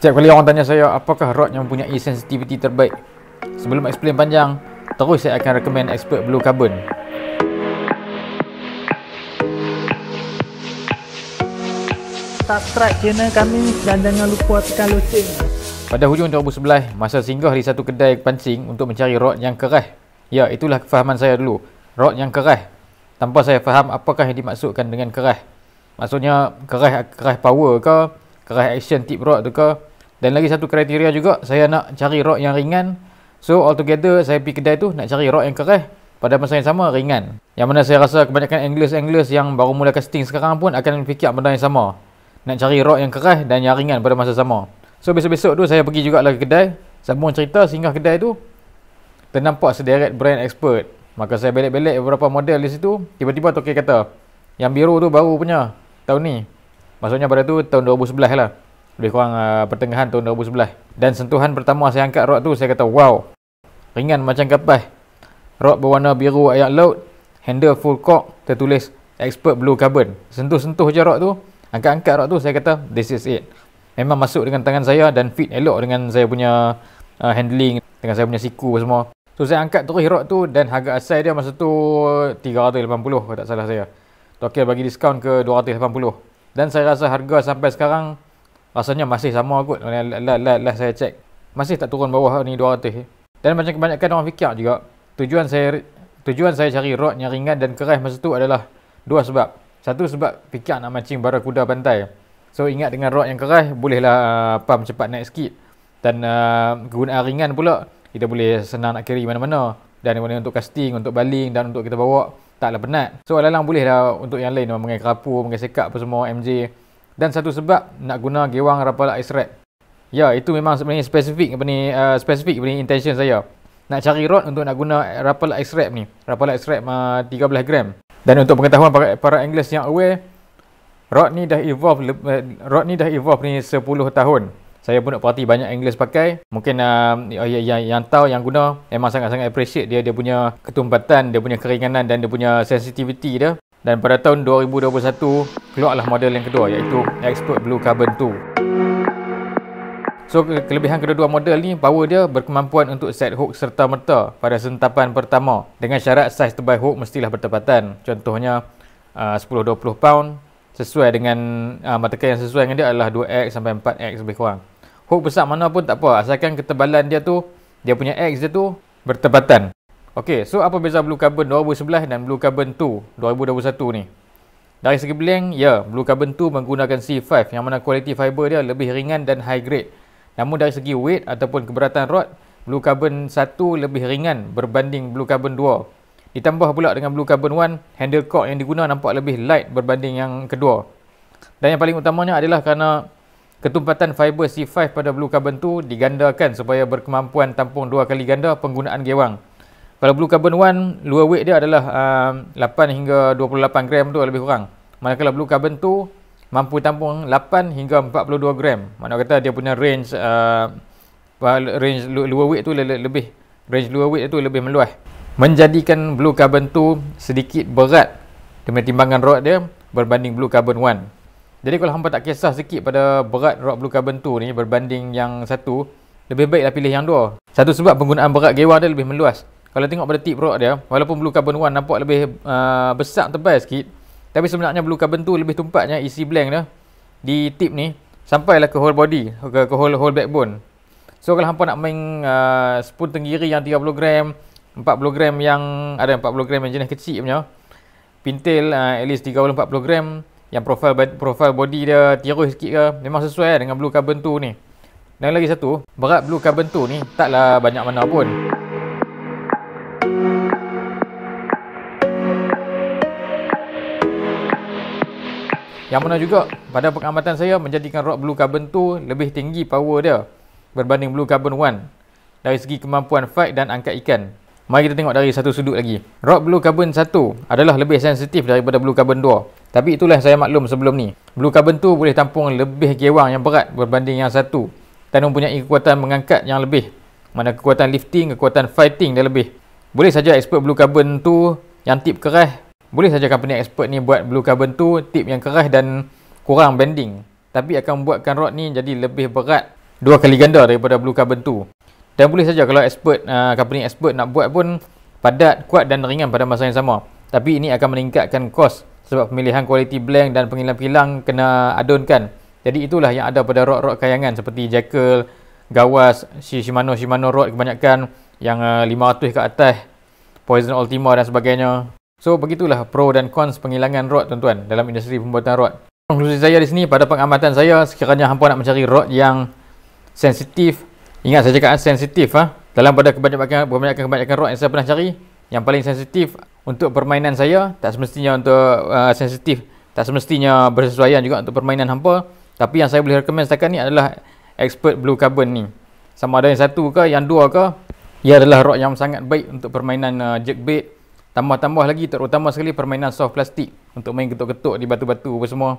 Setiap kali orang tanya saya apakah rod yang mempunyai sensitivity terbaik Sebelum explain panjang, terus saya akan recommend expert blue carbon Subscribe channel kami dan jangan lupa tekan loceng Pada hujung 2011, masa singgah di satu kedai pancing untuk mencari rod yang keras Ya, itulah kefahaman saya dulu Rod yang keras Tanpa saya faham apakah yang dimaksudkan dengan keras Maksudnya, keras, keras power ke? Keras action tip rod tu ke? Dan lagi satu kriteria juga, saya nak cari rock yang ringan. So, altogether saya pergi kedai tu nak cari rock yang keras. Pada masa yang sama, ringan. Yang mana saya rasa kebanyakan anglers-anglers yang baru mula casting sekarang pun akan fikir benda yang sama. Nak cari rock yang keras dan yang ringan pada masa sama. So, besok-besok tu saya pergi juga lagi kedai. Sambung cerita, singgah kedai tu. Ternampak sederet brand expert. Maka saya belek-belek beberapa model di situ. Tiba-tiba Tokyo kata, yang biru tu baru punya tahun ni. Maksudnya pada tu tahun 2011 lah lebih kurang uh, pertengahan tahun 2011 dan sentuhan pertama saya angkat rod tu saya kata wow ringan macam kapas rod berwarna biru air laut handle full cock tertulis expert blue carbon sentuh-sentuh je rod tu angkat-angkat rod tu saya kata this is it memang masuk dengan tangan saya dan fit elok dengan saya punya uh, handling dengan saya punya siku semua so saya angkat terus rod tu dan harga asal dia masa tu 380 kalau tak salah saya tokel bagi diskaun ke 280 dan saya rasa harga sampai sekarang Rasanya masih sama kot Last saya check Masih tak turun bawah ni 200 Dan macam kebanyakan orang fikir juga Tujuan saya Tujuan saya cari rod yang ringan dan keras masa tu adalah Dua sebab Satu sebab fikir nak mancing bara kuda pantai So ingat dengan rod yang keras Bolehlah uh, pam cepat naik sikit Dan uh, guna ringan pula Kita boleh senang nak carry mana-mana Dan boleh untuk casting, untuk baling dan untuk kita bawa Taklah penat So alalang bolehlah untuk yang lain Mengenai kerapu, mengenai sekap apa semua MJ dan satu sebab nak guna gewang rapala ice rap. Ya, itu memang sebenarnya spesifik apa ni uh, spesifik apa ni intention saya. Nak cari rod untuk nak guna rapala ice rap ni. Rapala ice rap uh, 13 gram. Dan untuk pengetahuan para, para angler yang aware, rod ni dah evolve uh, rod ni dah evolve ni 10 tahun. Saya pun nak perhati banyak angler pakai. Mungkin uh, yang, yang, yang tahu yang guna memang sangat-sangat appreciate dia dia punya ketumpatan, dia punya keringanan dan dia punya sensitivity dia. Dan pada tahun 2021, keluarlah model yang kedua iaitu Export Blue Carbon 2. So kelebihan kedua-dua model ni power dia berkemampuan untuk set hook serta merta pada sentapan pertama dengan syarat saiz tebal hook mestilah bertepatan contohnya uh, 10-20 pound sesuai dengan uh, matakan yang sesuai dengan dia adalah 2x sampai 4x lebih kurang hook besar mana pun tak apa asalkan ketebalan dia tu dia punya x dia tu bertepatan Okey, so apa beza blue carbon 2011 dan blue carbon 2 2021 ni? Dari segi blank, ya, blue carbon 2 menggunakan C5 yang mana quality fiber dia lebih ringan dan high grade. Namun dari segi weight ataupun keberatan rod, blue carbon 1 lebih ringan berbanding blue carbon 2. Ditambah pula dengan blue carbon 1, handle cork yang digunakan nampak lebih light berbanding yang kedua. Dan yang paling utamanya adalah kerana ketumpatan fiber C5 pada blue carbon 2 digandakan supaya berkemampuan tampung dua kali ganda penggunaan gewang. Kalau blue carbon One, luar weight dia adalah uh, um, 8 hingga 28 gram tu lebih kurang. Manakala blue carbon tu mampu tampung 8 hingga 42 gram. Maknanya kata dia punya range uh, range luar weight tu lebih range luar weight tu lebih meluas. Menjadikan blue carbon tu sedikit berat dengan timbangan rod dia berbanding blue carbon One. Jadi kalau hampa tak kisah sikit pada berat rod blue carbon tu ni berbanding yang satu, lebih baiklah pilih yang dua. Satu sebab penggunaan berat gewang dia lebih meluas kalau tengok pada tip rod dia walaupun blue carbon 1 nampak lebih uh, besar tebal sikit tapi sebenarnya blue carbon tu lebih tumpatnya isi blank dia di tip ni sampailah ke whole body ke, ke whole, whole backbone so kalau hampa nak main uh, spoon tenggiri yang 30 gram 40 gram yang ada 40 gram yang jenis kecil punya pintil uh, at least 30-40 gram yang profile profile body dia tirus sikit ke memang sesuai lah dengan blue carbon tu ni dan lagi satu berat blue carbon tu ni taklah banyak mana pun Yang mana juga pada pengamatan saya menjadikan rock blue carbon 2 lebih tinggi power dia berbanding blue carbon 1 dari segi kemampuan fight dan angkat ikan. Mari kita tengok dari satu sudut lagi. Rock blue carbon 1 adalah lebih sensitif daripada blue carbon 2. Tapi itulah saya maklum sebelum ni. Blue carbon 2 boleh tampung lebih gewang yang berat berbanding yang satu dan mempunyai kekuatan mengangkat yang lebih. Mana kekuatan lifting, kekuatan fighting dia lebih. Boleh saja expert blue carbon 2 yang tip keras boleh saja company expert ni buat blue carbon tu tip yang keras dan kurang bending tapi akan membuatkan rod ni jadi lebih berat dua kali ganda daripada blue carbon tu dan boleh saja kalau expert uh, company expert nak buat pun padat, kuat dan ringan pada masa yang sama tapi ini akan meningkatkan kos sebab pemilihan kualiti blank dan pengilang pilang kena adunkan jadi itulah yang ada pada rod-rod kayangan seperti Jekyll, Gawas, Shimano-Shimano rod kebanyakan yang 500 ah, ke atas Poison Ultima dan sebagainya So begitulah pro dan cons penghilangan rod tuan-tuan dalam industri pembuatan rod. Konklusi saya di sini pada pengamatan saya sekiranya hampa nak mencari rod yang sensitif. Ingat saya cakap ah, sensitif ah. Ha? Dalam pada kebanyakan kebanyakan kebanyakan rod yang saya pernah cari yang paling sensitif untuk permainan saya tak semestinya untuk uh, sensitif tak semestinya bersesuaian juga untuk permainan hampa tapi yang saya boleh recommend setakat ni adalah expert blue carbon ni sama ada yang satu ke yang dua ke ia adalah rod yang sangat baik untuk permainan uh, ah, jerk Tambah-tambah lagi terutama sekali permainan soft plastik untuk main ketuk-ketuk di batu-batu apa semua.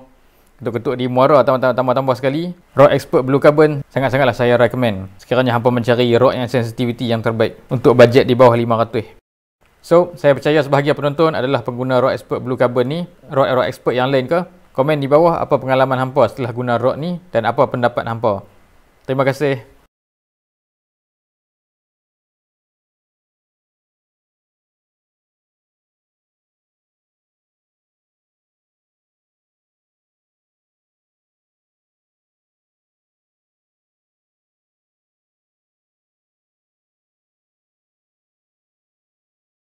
Ketuk-ketuk di muara tambah-tambah-tambah sekali. Rod Expert Blue Carbon sangat-sangatlah saya recommend. Sekiranya hampa mencari rod yang sensitivity yang terbaik untuk bajet di bawah 500. So, saya percaya sebahagian penonton adalah pengguna Rod Expert Blue Carbon ni. Rod-rod expert yang lain ke? Komen di bawah apa pengalaman hampa setelah guna rod ni dan apa pendapat hampa. Terima kasih.